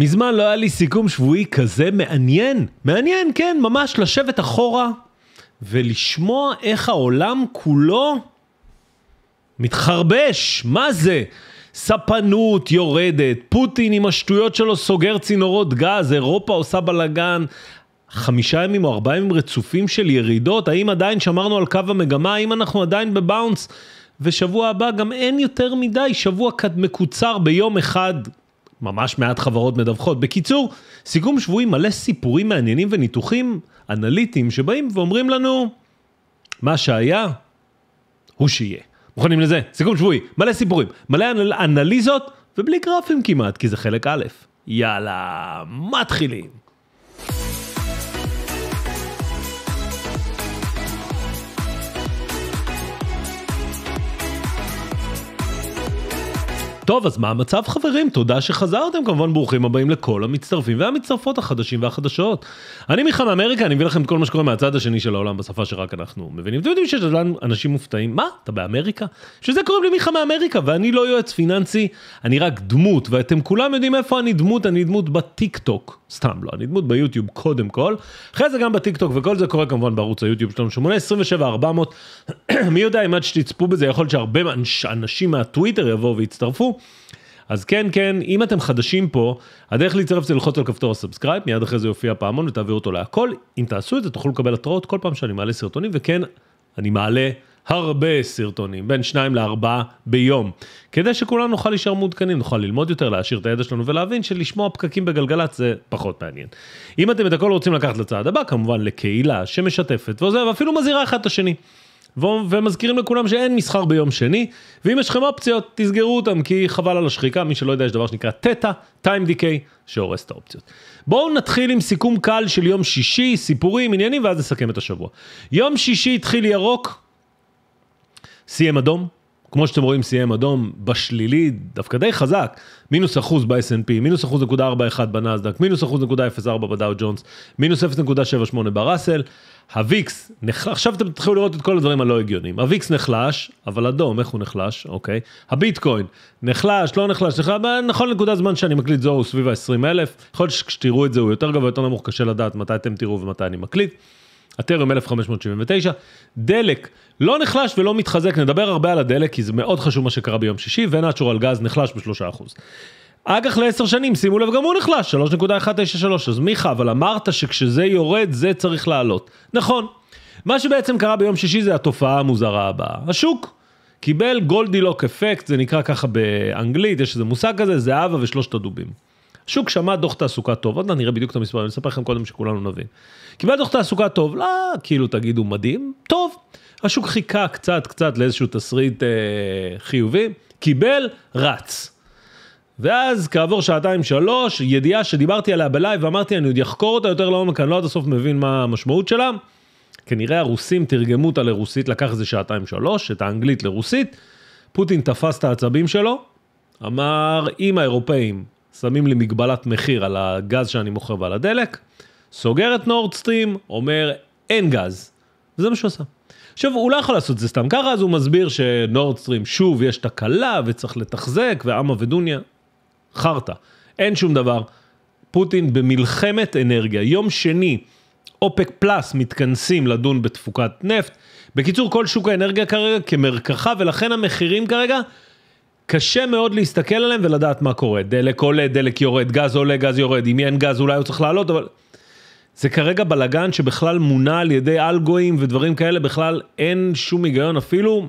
מזמן לא היה לי סיכום שבועי כזה מעניין. מעניין, כן, ממש לשבת אחורה ולשמוע איך העולם כולו מתחרבש. מה זה? ספנות יורדת, פוטין עם השטויות שלו סוגר צינורות גז, אירופה עושה בלאגן. חמישה ימים או ארבעה ימים רצופים של ירידות, האם עדיין שמרנו על קו המגמה, האם אנחנו עדיין בבאונס? ושבוע הבא גם אין יותר מדי, שבוע מקוצר ביום אחד ממש מעט חברות מדווחות. בקיצור, סיכום שבועי מלא סיפורים מעניינים וניתוחים אנליטיים שבאים ואומרים לנו, מה שהיה, הוא שיהיה. מוכנים לזה? סיכום שבועי, מלא סיפורים, מלא אנל... אנליזות ובלי גרפים כמעט, כי זה חלק א'. יאללה, מתחילים. טוב, אז מה המצב חברים? תודה שחזרתם, כמובן ברוכים הבאים לכל המצטרפים והמצטרפות החדשים והחדשות. אני מיכה מאמריקה, אני מביא לכם את כל מה שקורה מהצד השני של העולם בשפה שרק אנחנו מבינים. אתם יודעים שיש לנו אנשים מופתעים, מה, אתה באמריקה? שזה קוראים לי מיכה מאמריקה, ואני לא יועץ פיננסי, אני רק דמות, ואתם כולם יודעים איפה אני דמות, אני דמות בטיק טוק, סתם לא, אני דמות ביוטיוב קודם כל, אחרי זה גם בטיק טוק, וכל זה קורה כמובן בערוץ היוטיוב שלנו, שמונה 27 400 מי יודע אם עד שתצפו בזה, יכול להיות שהרבה אנשים מהטוויטר יבואו ויצטרפו. אז כן, כן, אם אתם חדשים פה, הדרך להצטרף זה ללחוץ על כפתור הסאבסקרייב, מיד אחרי זה יופיע פעמון ותעבירו אותו להכל. אם תעשו את זה, תוכלו לקבל התראות כל פעם שאני מעלה סרטונים, וכן, אני מעלה הרבה סרטונים, בין שניים לארבעה ביום. כדי שכולנו נוכל להישאר מעודכנים, נוכל ללמוד יותר, להעשיר את הידע שלנו ולהבין שלשמוע פקקים בגלגלצ זה פחות מעניין. אם אתם את הכל רוצים לקחת לצעד הבא, כמובן לקהילה שמשתפת ועוזב, אפילו מזהירה אחד את השני. ומזכירים לכולם שאין מסחר ביום שני, ואם יש לכם אופציות, תסגרו אותם, כי חבל על השחיקה, מי שלא יודע, יש דבר שנקרא תטא, טיים דיקיי, שהורס את האופציות. בואו נתחיל עם סיכום קל של יום שישי, סיפורים, עניינים, ואז נסכם את השבוע. יום שישי התחיל ירוק, סיים אדום, כמו שאתם רואים סיים אדום בשלילי, דווקא די חזק, מינוס אחוז ב snp מינוס אחוז נקודה 4.1 בנאסדק, מינוס אחוז נקודה 0.4 בדאו ג'ונס, מינוס 0.78 בראסל, הוויקס, נח... עכשיו אתם תתחילו לראות את כל הדברים הלא הגיוניים, הוויקס נחלש, אבל אדום, איך הוא נחלש, אוקיי, הביטקוין, נחלש, לא נחלש, נחלש, אה, נכון לנקודה זמן שאני מקליט זו הוא סביב ה-20 אלף, יכול להיות שכשתראו את זה הוא יותר גבוה, יותר נמוך, קשה לדעת מתי אתם תראו ומתי אני מקליט. אתריום 1579, דלק לא נחלש ולא מתחזק, נדבר הרבה על הדלק כי זה מאוד חשוב מה שקרה ביום שישי, ונאצ'ורל גז נחלש בשלושה אחוז. אג"ח לעשר שנים, שימו לב, גם הוא נחלש, 3.193. אז מיכה, אבל אמרת שכשזה יורד, זה צריך לעלות. נכון. מה שבעצם קרה ביום שישי זה התופעה המוזרה הבאה. השוק קיבל גולדילוק אפקט, זה נקרא ככה באנגלית, יש איזה מושג כזה, זהבה ושלושת הדובים. שוק שמע דוח תעסוקה טוב, עוד לא נראה בדיוק את המספרים, אני אספר לכם קודם שכולנו נבין. קיבל דוח תעסוקה טוב, לא, כאילו תגידו מדהים, טוב. השוק חיכה קצת קצת לאיזשהו תסריט אה, חיובי, קיבל, רץ. ואז כעבור שעתיים שלוש, ידיעה שדיברתי עליה בלייב ואמרתי אני עוד אחקור אותה יותר לעומק, אני לא עד הסוף מבין מה המשמעות שלה. כנראה הרוסים תרגמו אותה לרוסית, לקח איזה שעתיים שלוש, את האנגלית לרוסית. פוטין תפס את העצבים שלו, אמר אם האירופאים שמים לי מגבלת מחיר על הגז שאני מוכר ועל הדלק, סוגר את נורדסטרים, אומר אין גז. וזה מה שהוא עשה. עכשיו, הוא לא יכול לעשות את זה סתם ככה, אז הוא מסביר שנורדסטרים, שוב, יש תקלה וצריך לתחזק, ועמה ודוניה, חרטא. אין שום דבר. פוטין במלחמת אנרגיה. יום שני, אופק פלאס מתכנסים לדון בתפוקת נפט. בקיצור, כל שוק האנרגיה כרגע כמרקחה, ולכן המחירים כרגע קשה מאוד להסתכל עליהם ולדעת מה קורה. דלק עולה, דלק יורד, גז עולה, גז יורד, אם אין גז אולי הוא צריך לעלות, אבל... זה כרגע בלאגן שבכלל מונע על ידי אלגואים ודברים כאלה, בכלל אין שום היגיון, אפילו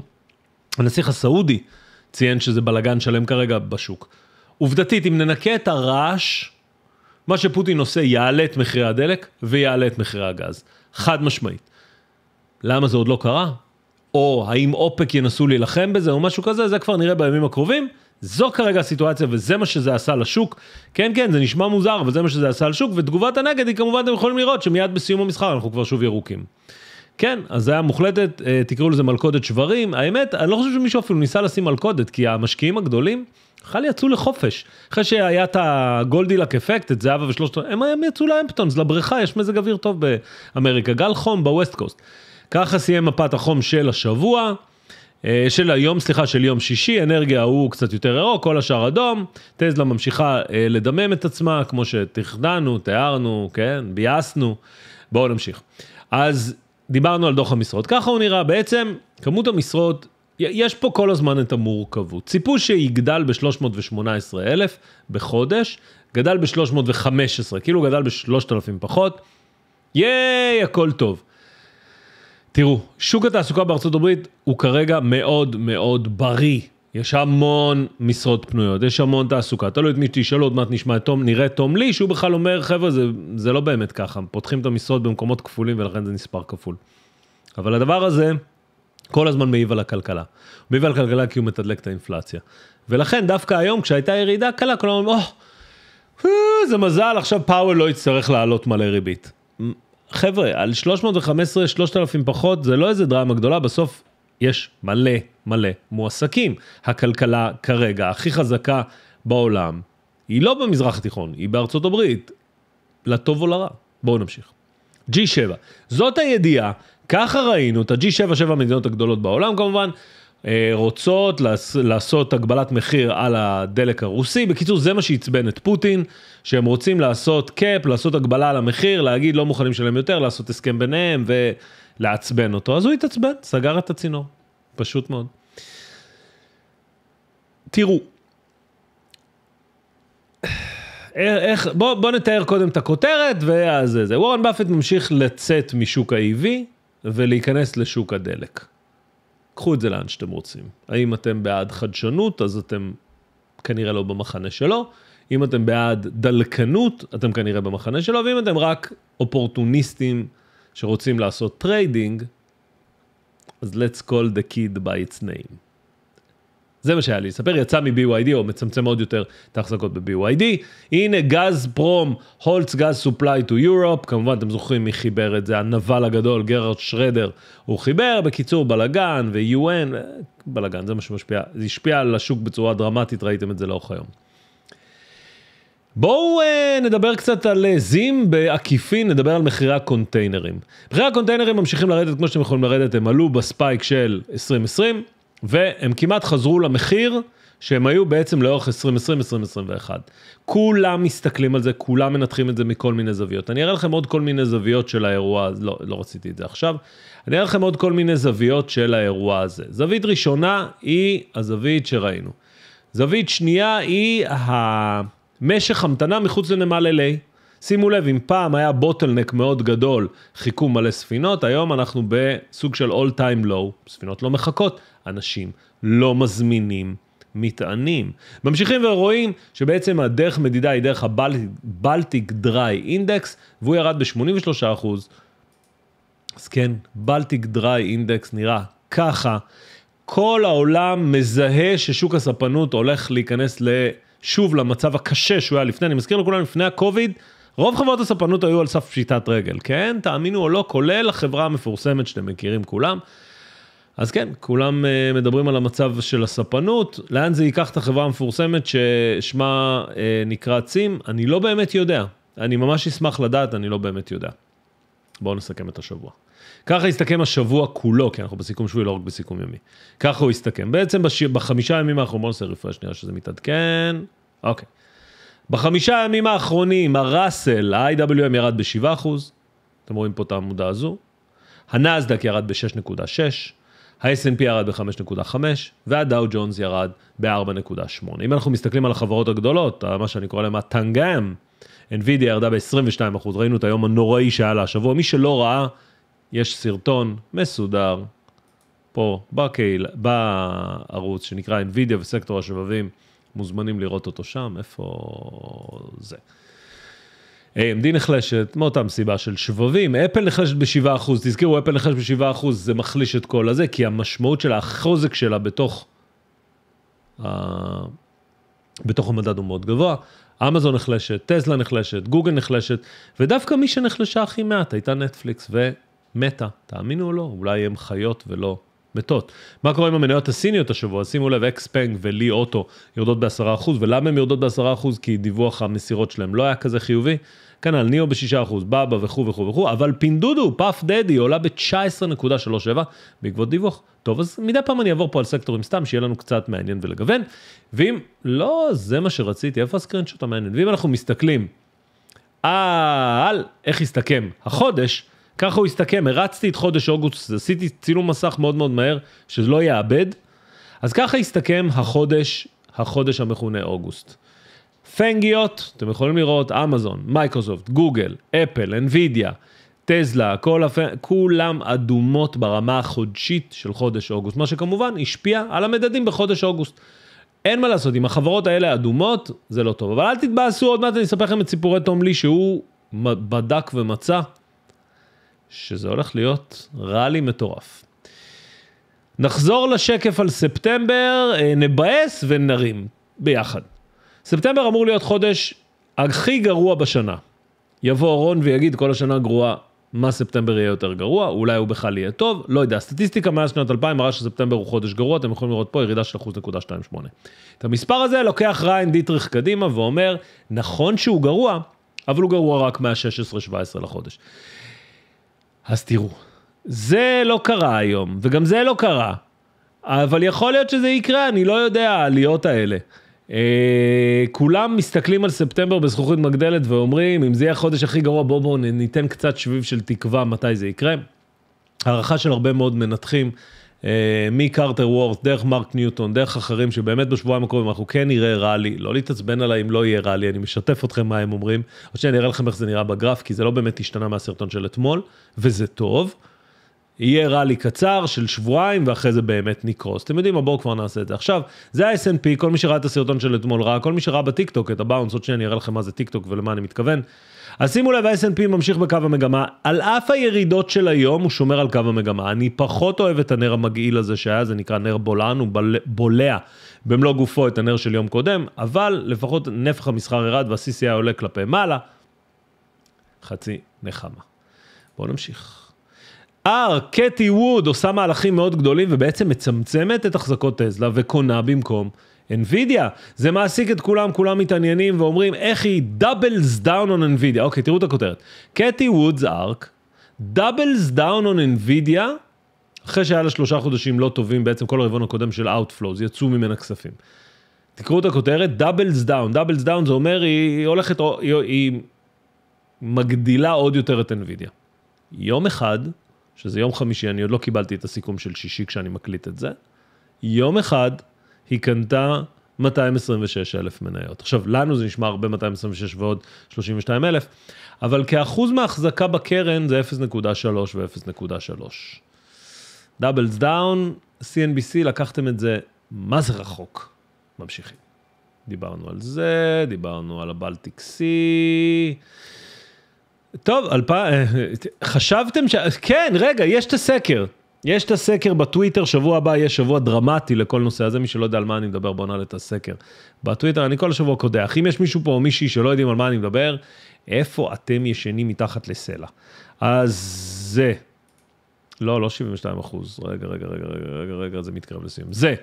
הנסיך הסעודי ציין שזה בלאגן שלם כרגע בשוק. עובדתית, אם ננקה את הרעש, מה שפוטין עושה יעלה את מחירי הדלק ויעלה את מחירי הגז. חד משמעית. למה זה עוד לא קרה? או האם אופק ינסו להילחם בזה או משהו כזה, זה כבר נראה בימים הקרובים. זו כרגע הסיטואציה וזה מה שזה עשה לשוק. כן, כן, זה נשמע מוזר, אבל זה מה שזה עשה לשוק, ותגובת הנגד היא כמובן, אתם יכולים לראות שמיד בסיום המסחר אנחנו כבר שוב ירוקים. כן, אז זה היה מוחלטת, אה, תקראו לזה מלכודת שברים. האמת, אני לא חושב שמישהו אפילו ניסה לשים מלכודת, כי המשקיעים הגדולים בכלל יצאו לחופש. אחרי שהיה את הגולדילק אפקט, את זהבה ושלושת... הם יצאו לאמפטונס, לבריכה, יש מזג אוויר טוב באמריקה. גל חום בווסט קוסט. ככה סיים מפת החום של השבוע, אה, של היום, סליחה, של יום שישי, אנרגיה הוא קצת יותר ירוק, כל השאר אדום, טסלה ממשיכה אה, לדמם את עצמה, כמו שתכננו, תיארנו, כן, ביאסנו. בואו נמשיך. אז דיברנו על דוח המשרות, ככה הוא נראה, בעצם כמות המשרות, יש פה כל הזמן את המורכבות. ציפו שיגדל ב-318 אלף בחודש, גדל ב-315, כאילו גדל ב-3,000 פחות, ייי, הכל טוב. תראו, שוק התעסוקה בארצות הברית הוא כרגע מאוד מאוד בריא. יש המון משרות פנויות, יש המון תעסוקה, תלוי את מי שתשאלו, עוד מעט נשמע את תום, נראה תום לי, שהוא בכלל אומר, חבר'ה, זה, זה לא באמת ככה, פותחים את המשרות במקומות כפולים ולכן זה נספר כפול. אבל הדבר הזה כל הזמן מעיב על הכלכלה. מעיב על הכלכלה כי הוא מתדלק את האינפלציה. ולכן דווקא היום, כשהייתה ירידה קלה, כולם אומרים, או, oh, אה, זה מזל, עכשיו פאוול לא יצטרך לעלות מלא ריבית. חבר'ה, על 315, 3,000 פחות, זה לא איזה דרמה גדולה, בסוף יש מלא מלא מועסקים. הכלכלה כרגע הכי חזקה בעולם, היא לא במזרח התיכון, היא בארצות הברית, לטוב או לרע. בואו נמשיך. G7, זאת הידיעה, ככה ראינו את ה-G7, 7 המדינות הגדולות בעולם כמובן, אה, רוצות לעשות הגבלת מחיר על הדלק הרוסי. בקיצור, זה מה שעצבן את פוטין, שהם רוצים לעשות קאפ, לעשות הגבלה על המחיר, להגיד לא מוכנים לשלם יותר, לעשות הסכם ביניהם ולעצבן אותו. אז הוא התעצבן, סגר את הצינור, פשוט מאוד. תראו, אה, איך, בוא, בוא נתאר קודם את הכותרת ואז זה. וורן באפט ממשיך לצאת משוק ה-EV ולהיכנס לשוק הדלק. קחו את זה לאן שאתם רוצים. האם אתם בעד חדשנות, אז אתם כנראה לא במחנה שלו, אם אתם בעד דלקנות, אתם כנראה במחנה שלו, ואם אתם רק אופורטוניסטים שרוצים לעשות טריידינג, אז let's call the kid by its name. זה מה שהיה לי לספר, יצא מ-BYD או מצמצם עוד יותר את ההחזקות ב-BYD. הנה גז פרום, הולץ גז סופליי טו יורופ, כמובן אתם זוכרים מי חיבר את זה, הנבל הגדול גרארד שרדר, הוא חיבר, בקיצור בלאגן ו-UN, אה, בלאגן, זה מה שמשפיע, זה השפיע על השוק בצורה דרמטית, ראיתם את זה לאורך היום. בואו אה, נדבר קצת על אה, זים בעקיפין, נדבר על מחירי הקונטיינרים. מחירי הקונטיינרים ממשיכים לרדת כמו שאתם יכולים לרדת, הם עלו בספייק של 2020. והם כמעט חזרו למחיר שהם היו בעצם לאורך 2020-2021. כולם מסתכלים על זה, כולם מנתחים את זה מכל מיני זוויות. אני אראה לכם עוד כל מיני זוויות של האירוע, לא, לא רציתי את זה עכשיו, אני אראה לכם עוד כל מיני זוויות של האירוע הזה. זווית ראשונה היא הזווית שראינו. זווית שנייה היא המשך המתנה מחוץ לנמל LA. שימו לב, אם פעם היה בוטלנק מאוד גדול, חיכו מלא ספינות, היום אנחנו בסוג של all time low, ספינות לא מחכות, אנשים לא מזמינים מטענים. ממשיכים ורואים שבעצם הדרך מדידה היא דרך הבלטיק דריי אינדקס, והוא ירד ב-83%. אז כן, בלטיק דריי אינדקס נראה ככה. כל העולם מזהה ששוק הספנות הולך להיכנס שוב למצב הקשה שהוא היה לפני. אני מזכיר לכולם, לפני הקוביד, רוב חברות הספנות היו על סף פשיטת רגל, כן? תאמינו או לא, כולל החברה המפורסמת שאתם מכירים כולם. אז כן, כולם אה, מדברים על המצב של הספנות, לאן זה ייקח את החברה המפורסמת ששמה אה, נקרא צים, אני לא באמת יודע. אני ממש אשמח לדעת, אני לא באמת יודע. בואו נסכם את השבוע. ככה הסתכם השבוע כולו, כי אנחנו בסיכום שבועי, לא רק בסיכום יומי. ככה הוא הסתכם. בעצם בש... בחמישה ימים האחרונים, בואו נעשה רפרש שנייה שזה מתעדכן. אוקיי. בחמישה הימים האחרונים הראסל, ה-IWM ירד ב-7%, אתם רואים פה את העמודה הזו, הנאסדק ירד ב-6.6, ה-S&P ירד ב-5.5 והדאו ג'ונס ירד ב-4.8. אם אנחנו מסתכלים על החברות הגדולות, מה שאני קורא להם הטנגאם, NVIDIA ירדה ב-22%, ראינו את היום הנוראי שהיה לה השבוע, מי שלא ראה, יש סרטון מסודר פה בקהיל, בערוץ שנקרא NVIDIA וסקטור השבבים. מוזמנים לראות אותו שם, איפה זה. AMD אה, נחלשת, מאותה מסיבה של שבבים, אפל נחלשת ב-7%, תזכרו, אפל נחלשת ב-7%, זה מחליש את כל הזה, כי המשמעות של החוזק שלה בתוך, uh, בתוך המדד הוא מאוד גבוה. אמזון נחלשת, טסלה נחלשת, גוגל נחלשת, ודווקא מי שנחלשה הכי מעט הייתה נטפליקס ומטה, תאמינו או לא, אולי הם חיות ולא מתות. מה קורה עם המניות הסיניות השבוע? שימו לב, אקספנג ולי אוטו יורדות ב-10%, ולמה הן יורדות ב-10%? כי דיווח המסירות שלהן לא היה כזה חיובי. כנ"ל כן, ניאו ב-6%, בבא וכו' וכו' וכו', אבל פינדודו, פאף דדי, עולה ב-19.37 בעקבות דיווח. טוב, אז מדי פעם אני אעבור פה על סקטורים סתם, שיהיה לנו קצת מעניין ולגוון. ואם לא זה מה שרציתי, איפה הסקרינצ'וט המעניין? ואם אנחנו מסתכלים על איך הסתכם החודש, ככה הוא הסתכם, הרצתי את חודש אוגוסט, עשיתי צילום מסך מאוד מאוד מהר, שזה לא יאבד. אז ככה הסתכם החודש, החודש המכונה אוגוסט. פנגיות, אתם יכולים לראות, אמזון, מייקרוסופט, גוגל, אפל, NVIDIA, טזלה, כל הפ... כולם אדומות ברמה החודשית של חודש אוגוסט, מה שכמובן השפיע על המדדים בחודש אוגוסט. אין מה לעשות, אם החברות האלה אדומות, זה לא טוב. אבל אל תתבאסו, עוד מעט אני אספר לכם את סיפורי תום לי, שהוא בדק ומצא שזה הולך להיות ראלי מטורף. נחזור לשקף על ספטמבר, אה, נבאס ונרים ביחד. ספטמבר אמור להיות חודש הכי גרוע בשנה. יבוא רון ויגיד כל השנה גרועה, מה ספטמבר יהיה יותר גרוע, אולי הוא בכלל יהיה טוב, לא יודע. הסטטיסטיקה מאז שנת 2000 מראה שספטמבר הוא חודש גרוע, אתם יכולים לראות פה ירידה של 1.28. את המספר הזה לוקח ריין דיטריך קדימה ואומר, נכון שהוא גרוע, אבל הוא גרוע רק מה-16-17 לחודש. אז תראו, זה לא קרה היום, וגם זה לא קרה. אבל יכול להיות שזה יקרה, אני לא יודע, העליות האלה. אה, כולם מסתכלים על ספטמבר בזכוכית מגדלת ואומרים, אם זה יהיה החודש הכי גרוע, בואו בואו ניתן קצת שביב של תקווה מתי זה יקרה. הערכה של הרבה מאוד מנתחים אה, מקרטר וורס, דרך מרק ניוטון, דרך אחרים, שבאמת בשבועיים הקרובים אנחנו כן נראה ראלי, לא להתעצבן עליי אם לא יהיה ראלי, אני משתף אתכם מה הם אומרים. עוד שנייה, אני אראה לכם איך זה נראה בגרף, כי זה לא באמת השתנה מהסרטון של אתמול, וזה טוב. יהיה ראלי קצר של שבועיים, ואחרי זה באמת נקרוס. אתם יודעים מה, בואו כבר נעשה את זה. עכשיו, זה ה-SNP, כל מי שראה את הסרטון של אתמול ראה, כל מי שראה בטיקטוק את הבאונס, עוד שנייה אני אראה לכם מה זה טיקטוק ולמה אני מתכוון. אז שימו לב, ה-S&P ממשיך בקו המגמה, על אף הירידות של היום הוא שומר על קו המגמה. אני פחות אוהב את הנר המגעיל הזה שהיה, זה נקרא נר בולען, הוא בל... בולע במלוא גופו את הנר של יום קודם, אבל לפחות נפח המסחר ירד וה-CCI עולה כלפי מעלה. חצי נחמה. בואו נמשיך. אר, קטי ווד עושה מהלכים מאוד גדולים ובעצם מצמצמת את החזקות טסלה וקונה במקום NVIDIA, זה מעסיק את כולם, כולם מתעניינים ואומרים איך היא doubles down on NVIDIA. אוקיי, תראו את הכותרת. קטי וודס ארק, doubles down on NVIDIA, אחרי שהיה לה שלושה חודשים לא טובים, בעצם כל הרבעון הקודם של Outflows, יצאו ממנה כספים. תקראו את הכותרת, doubles down. doubles down זה אומר, היא, היא הולכת, היא, היא מגדילה עוד יותר את NVIDIA. יום אחד, שזה יום חמישי, אני עוד לא קיבלתי את הסיכום של שישי כשאני מקליט את זה, יום אחד היא קנתה 226 אלף מניות. עכשיו, לנו זה נשמע הרבה 226 ועוד 32 אלף, אבל כאחוז מהחזקה בקרן זה 0.3 ו-0.3. דאבלס דאון, CNBC, לקחתם את זה, מה זה רחוק? ממשיכים. דיברנו על זה, דיברנו על הבלטיק סי. טוב, אלפ... אה, אה, חשבתם ש... כן, רגע, יש את הסקר. יש את הסקר בטוויטר, שבוע הבא יהיה שבוע דרמטי לכל נושא הזה, מי שלא יודע על מה אני מדבר, בוא נעלה את הסקר. בטוויטר אני כל השבוע קודח. אם יש מישהו פה או מישהי שלא יודעים על מה אני מדבר, איפה אתם ישנים מתחת לסלע? אז זה. לא, לא 72 אחוז. רגע, רגע, רגע, רגע, רגע, רגע, זה מתקרב לסיום. זה.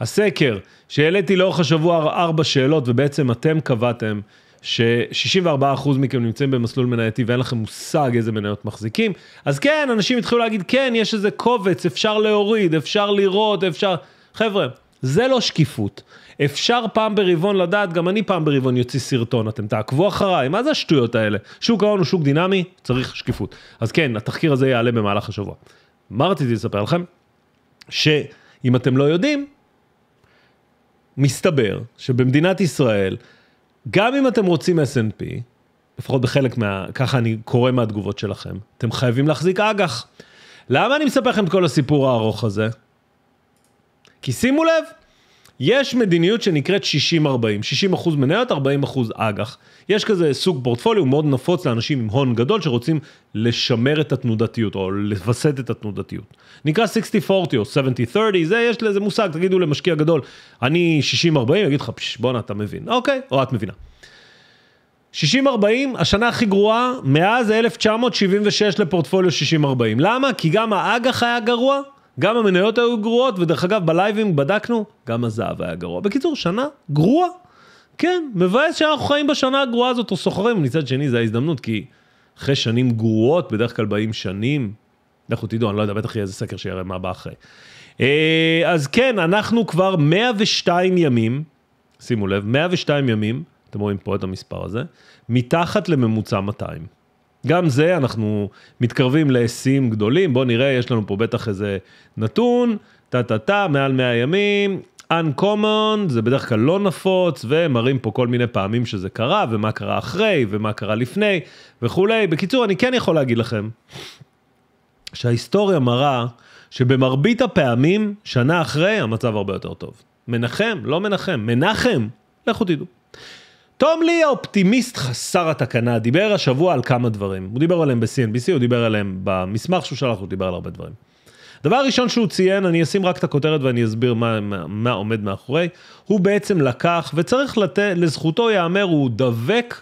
הסקר שהעליתי לאורך השבוע ארבע שאלות, ובעצם אתם קבעתם ש-64% מכם נמצאים במסלול מנייתי ואין לכם מושג איזה מניות מחזיקים, אז כן, אנשים התחילו להגיד, כן, יש איזה קובץ, אפשר להוריד, אפשר לראות, אפשר... חבר'ה, זה לא שקיפות. אפשר פעם ברבעון לדעת, גם אני פעם ברבעון יוציא סרטון, אתם תעקבו אחריי, מה זה השטויות האלה? שוק ההון הוא שוק דינמי, צריך שקיפות. אז כן, התחקיר הזה יעלה במהלך השבוע. מה רציתי לספר לכם? שאם אתם לא יודעים, מסתבר שבמדינת ישראל גם אם אתם רוצים S&P, לפחות בחלק מה... ככה אני קורא מהתגובות שלכם, אתם חייבים להחזיק אג"ח. למה אני מספר לכם את כל הסיפור הארוך הזה? כי שימו לב, יש מדיניות שנקראת 60-40, 60% מניות, 40% אג"ח. יש כזה סוג פורטפוליו מאוד נפוץ לאנשים עם הון גדול שרוצים לשמר את התנודתיות או לווסת את התנודתיות. נקרא 60-40 או 70-30, זה יש לזה מושג, תגידו למשקיע גדול, אני 60-40, אגיד לך, פשש, בואנה אתה מבין, אוקיי, או את מבינה. 60-40, השנה הכי גרועה מאז 1976 לפורטפוליו 60-40. למה? כי גם האג"ח היה גרוע, גם המניות היו גרועות, ודרך אגב, בלייבים בדקנו, גם הזהב היה גרוע. בקיצור, שנה גרועה. כן, מבאס שאנחנו חיים בשנה הגרועה הזאת, או סוחרים, מצד שני זו ההזדמנות, כי אחרי שנים גרועות, בדרך כלל באים שנים, לכו תדעו, אני לא יודע, בטח יהיה איזה סקר שיראה מה בא אחרי. אה, אז כן, אנחנו כבר 102 ימים, שימו לב, 102 ימים, אתם רואים פה את המספר הזה, מתחת לממוצע 200. גם זה, אנחנו מתקרבים לשיאים גדולים, בואו נראה, יש לנו פה בטח איזה נתון, טה-טה-טה, מעל 100 ימים, uncommon, זה בדרך כלל לא נפוץ, ומראים פה כל מיני פעמים שזה קרה, ומה קרה אחרי, ומה קרה לפני, וכולי. בקיצור, אני כן יכול להגיד לכם, שההיסטוריה מראה שבמרבית הפעמים, שנה אחרי, המצב הרבה יותר טוב. מנחם, לא מנחם, מנחם, לכו תדעו. תום לי האופטימיסט חסר התקנה דיבר השבוע על כמה דברים. הוא דיבר עליהם ב-CNBC, הוא דיבר עליהם במסמך שהוא שלח, הוא דיבר על הרבה דברים. דבר ראשון שהוא ציין, אני אשים רק את הכותרת ואני אסביר מה, מה, מה עומד מאחורי, הוא בעצם לקח, וצריך לתת, לזכותו ייאמר, הוא דבק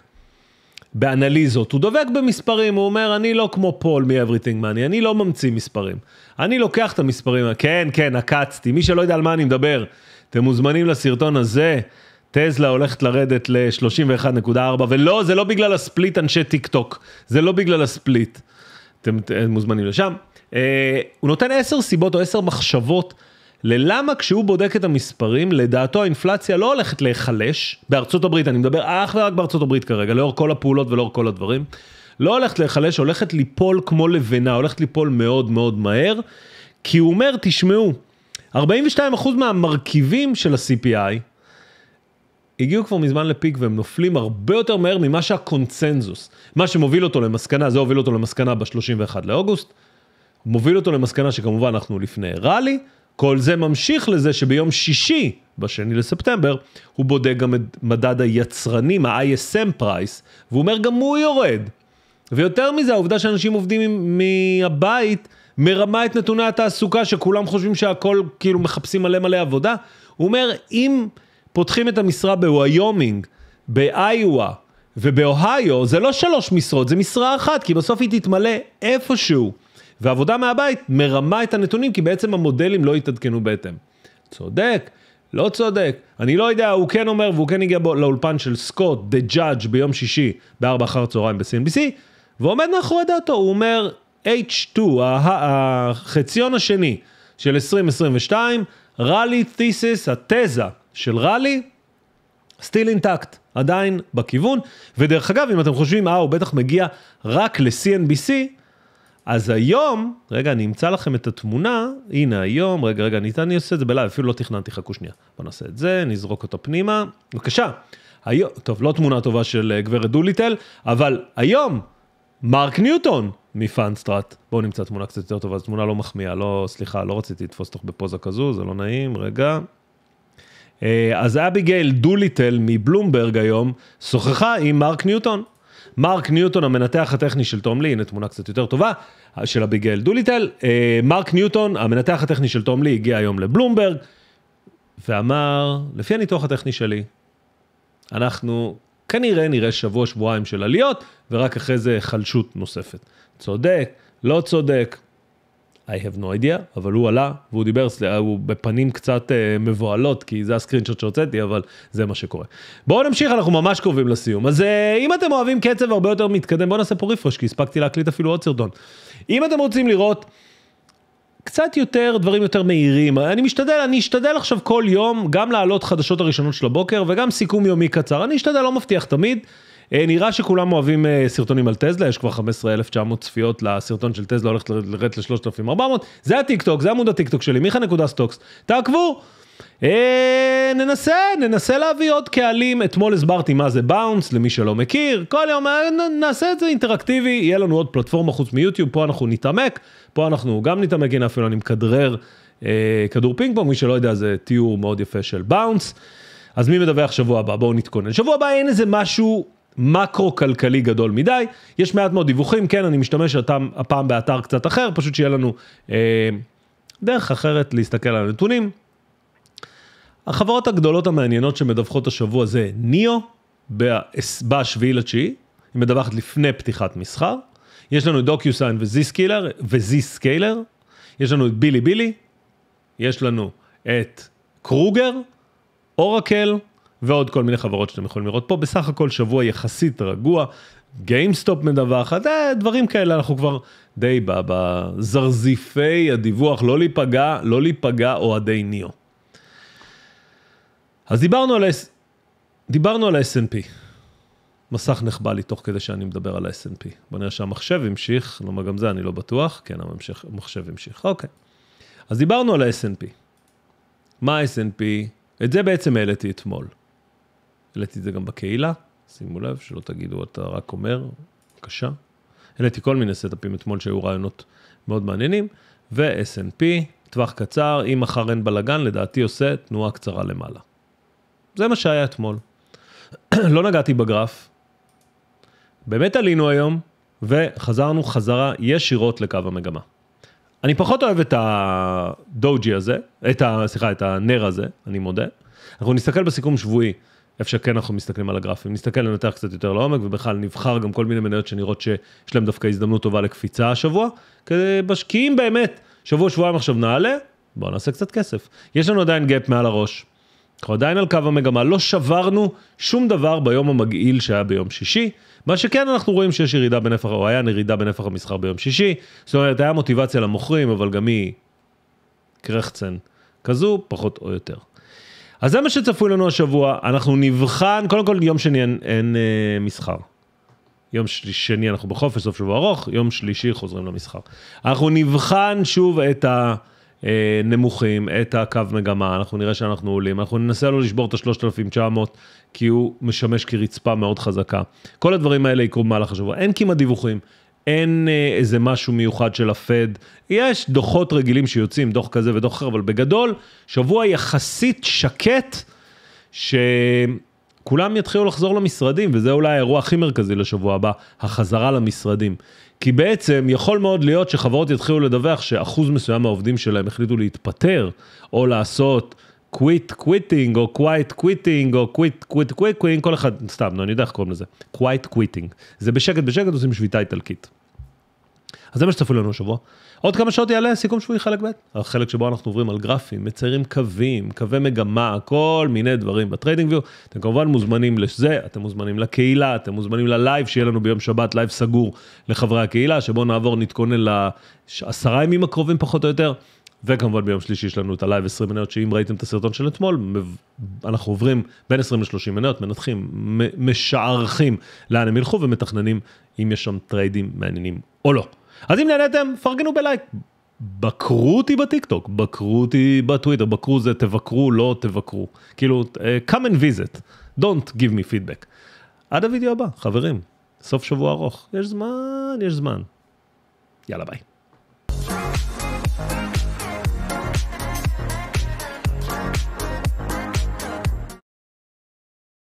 באנליזות, הוא דבק במספרים, הוא אומר, אני לא כמו פול מ-Everything Money, אני לא ממציא מספרים. אני לוקח את המספרים, כן, כן, עקצתי, מי שלא יודע על מה אני מדבר, אתם מוזמנים לסרטון הזה. טסלה הולכת לרדת ל-31.4, ולא, זה לא בגלל הספליט אנשי טיק טוק, זה לא בגלל הספליט. אתם מוזמנים לשם. אה, הוא נותן 10 סיבות או 10 מחשבות ללמה כשהוא בודק את המספרים, לדעתו האינפלציה לא הולכת להיחלש, בארצות הברית, אני מדבר אך ורק בארצות הברית כרגע, לאור כל הפעולות ולאור כל הדברים, לא הולכת להיחלש, הולכת ליפול כמו לבנה, הולכת ליפול מאוד מאוד מהר, כי הוא אומר, תשמעו, 42% מהמרכיבים של ה-CPI, הגיעו כבר מזמן לפיק והם נופלים הרבה יותר מהר ממה שהקונצנזוס, מה שמוביל אותו למסקנה, זה הוביל אותו למסקנה ב-31 לאוגוסט, מוביל אותו למסקנה שכמובן אנחנו לפני ראלי, כל זה ממשיך לזה שביום שישי, בשני לספטמבר, הוא בודק גם את מדד היצרנים, ה-ISM פרייס, והוא אומר גם הוא יורד. ויותר מזה, העובדה שאנשים עובדים מהבית מרמה את נתוני התעסוקה, שכולם חושבים שהכל, כאילו מחפשים מלא מלא עבודה. הוא אומר, אם... פותחים את המשרה בוויומינג, באיווה ובאוהיו, זה לא שלוש משרות, זה משרה אחת, כי בסוף היא תתמלא איפשהו. ועבודה מהבית מרמה את הנתונים, כי בעצם המודלים לא יתעדכנו בהתאם. צודק, לא צודק, אני לא יודע, הוא כן אומר, והוא כן הגיע לאולפן של סקוט, דה ג'אדג' ביום שישי, בארבע אחר הצהריים ב-CNBC, ועומד מאחורי דעתו, הוא אומר, H2, החציון השני של 2022, rally thesis, התזה. של ראלי, סטיל אינטקט, עדיין בכיוון. ודרך אגב, אם אתם חושבים, אה, הוא בטח מגיע רק ל-CNBC, אז היום, רגע, אני אמצא לכם את התמונה, הנה היום, רגע, רגע, אני, אני עושה את זה בלייב, אפילו לא תכננתי, חכו שנייה. בוא נעשה את זה, נזרוק אותו פנימה. בבקשה. היום, טוב, לא תמונה טובה של אה, גברת דוליטל, אבל היום, מרק ניוטון מפאנסטראט. בואו נמצא תמונה קצת יותר טובה, זו תמונה לא מחמיאה, לא, סליחה, לא רציתי לתפוס אותך בפוזה כזו, זה לא נעים, רגע. אה, אז אביגייל דוליטל מבלומברג היום, שוחחה עם מרק ניוטון. מרק ניוטון, המנתח הטכני של תום לי, הנה תמונה קצת יותר טובה, של אביגייל דוליטל. אה, מרק ניוטון, המנתח הטכני של תום לי, הגיע היום לבלומברג, ואמר, לפי הניתוח הטכני שלי, אנחנו כנראה נראה שבוע-שבועיים של עליות, ורק אחרי זה חלשות נוספת. צודק, לא צודק, I have no idea, אבל הוא עלה והוא דיבר, הוא בפנים קצת אה, מבוהלות, כי זה הסקרינצ'וט שהוצאתי, אבל זה מה שקורה. בואו נמשיך, אנחנו ממש קרובים לסיום. אז אה, אם אתם אוהבים קצב הרבה יותר מתקדם, בואו נעשה פה רפרש, כי הספקתי להקליט אפילו עוד סרטון. אם אתם רוצים לראות... קצת יותר, דברים יותר מהירים. אני משתדל, אני אשתדל עכשיו כל יום גם להעלות חדשות הראשונות של הבוקר וגם סיכום יומי קצר. אני אשתדל, לא מבטיח תמיד. אה, נראה שכולם אוהבים אה, סרטונים על טסלה, יש כבר 15,900 צפיות לסרטון של טסלה, הולכת לרדת ל-3,400. זה הטיקטוק, זה עמוד הטיקטוק שלי, מיכה נקודה סטוקס. תעקבו! אה, ננסה, ננסה להביא עוד קהלים. אתמול הסברתי מה זה באונס, למי שלא מכיר. כל יום אה, נעשה את זה אינטראקטיבי, יהיה לנו עוד פלטפורמה חוץ מיוטיוב, פה אנחנו נתעמק, פה אנחנו גם נתעמק, הנה אפילו אני מכדרר אה, כדור פינג פונג, מי שלא יודע זה תיאור מאוד יפה של באונס. אז מי מדווח שבוע הבא? בואו נתכונן. שבוע הבא אין איזה משהו מקרו-כלכלי גדול מדי. יש מעט מאוד דיווחים, כן, אני משתמש אתם, הפעם באתר קצת אחר, פשוט שיהיה לנו אה, דרך אחרת להסתכל על הנתונים. החברות הגדולות המעניינות שמדווחות השבוע זה ניו, ב-7 לתשיעי, היא מדווחת לפני פתיחת מסחר. יש לנו את דוקיוסיין וזיסקילר, וזיסקיילר. יש לנו את בילי בילי. יש לנו את קרוגר, אורקל, ועוד כל מיני חברות שאתם יכולים לראות פה, בסך הכל שבוע יחסית רגוע, גיימסטופ מדווחת, אה, דברים כאלה, אנחנו כבר די בזרזיפי הדיווח, לא להיפגע, לא להיפגע אוהדי ניאו. אז דיברנו על, דיברנו על ה-SNP. מסך נחבא לי תוך כדי שאני מדבר על ה-SNP. בוא נראה שהמחשב המשיך, למה לא, גם זה אני לא בטוח, כן, הממשך, המחשב המשיך, אוקיי. אז דיברנו על ה-SNP. מה ה-SNP? את זה בעצם העליתי אתמול. העליתי את זה גם בקהילה, שימו לב, שלא תגידו, אתה רק אומר, בבקשה. העליתי כל מיני סטאפים אתמול שהיו רעיונות מאוד מעניינים, ו snp טווח קצר, אם מחר אין בלאגן, לדעתי עושה תנועה קצרה למעלה. זה מה שהיה אתמול. לא נגעתי בגרף, באמת עלינו היום, וחזרנו חזרה ישירות לקו המגמה. אני פחות אוהב את הדוג'י הזה, את ה... סליחה, את הנר הזה, אני מודה. אנחנו נסתכל בסיכום שבועי. איפה שכן אנחנו מסתכלים על הגרפים, נסתכל לנתח קצת יותר לעומק, ובכלל נבחר גם כל מיני מניות שנראות שיש להם דווקא הזדמנות טובה לקפיצה השבוע, כי משקיעים באמת, שבוע, שבועיים עכשיו נעלה, בואו נעשה קצת כסף. יש לנו עדיין גאפ מעל הראש, אנחנו עדיין על קו המגמה, לא שברנו שום דבר ביום המגעיל שהיה ביום שישי. מה שכן, אנחנו רואים שיש ירידה בנפח, או היה ירידה בנפח המסחר ביום שישי. זאת אומרת, היה מוטיבציה למוכרים, אבל גם היא קרחצן כזו, פחות או יותר. אז זה מה שצפוי לנו השבוע, אנחנו נבחן, קודם כל יום שני אין, אין אה, מסחר. יום שני אנחנו בחופש, סוף שבוע ארוך, יום שלישי חוזרים למסחר. אנחנו נבחן שוב את ה... אה, נמוכים, את הקו מגמה, אנחנו נראה שאנחנו עולים, אנחנו ננסה לא לשבור את ה-3,900, כי הוא משמש כרצפה מאוד חזקה. כל הדברים האלה יקרו במהלך השבוע. אין כמעט דיווחים, אין אה, איזה משהו מיוחד של הפד. יש דוחות רגילים שיוצאים, דוח כזה ודוח אחר, אבל בגדול, שבוע יחסית שקט, שכולם יתחילו לחזור למשרדים, וזה אולי האירוע הכי מרכזי לשבוע הבא, החזרה למשרדים. כי בעצם יכול מאוד להיות שחברות יתחילו לדווח שאחוז מסוים מהעובדים שלהם החליטו להתפטר, או לעשות קוויט קוויטינג, או קווייט קוויטינג, או קוויט קוויט קוויטינג, כל אחד, סתם, לא, אני יודע איך קוראים לזה, קווייט קוויטינג. זה בשקט בשקט עושים שביתה איטלקית. אז זה מה שצפוי לנו השבוע. עוד כמה שעות יעלה סיכום שבועי חלק ב', החלק שבו אנחנו עוברים על גרפים, מציירים קווים, קווי מגמה, כל מיני דברים בטריידינג ויו. אתם כמובן מוזמנים לזה, אתם מוזמנים לקהילה, אתם מוזמנים ללייב שיהיה לנו ביום שבת, לייב סגור לחברי הקהילה, שבו נעבור, נתכונן לעשרה ימים הקרובים פחות או יותר. וכמובן ביום שלישי יש לנו את הלייב 20 מניות, שאם ראיתם את הסרטון של אתמול, אנחנו עוברים בין 20 ל-30 מניות, מנתחים, משערכים לאן הם ילכו ומתכננים אם יש שם טריידים מעניינים או לא. אז אם נהניתם, פרגנו בלייק. בקרו אותי בטיקטוק, בקרו אותי בטוויטר, בקרו זה, תבקרו, לא תבקרו. כאילו, אה, come and visit, don't give me feedback. עד הוידאו הבא, חברים, סוף שבוע ארוך, יש זמן, יש זמן. יאללה ביי.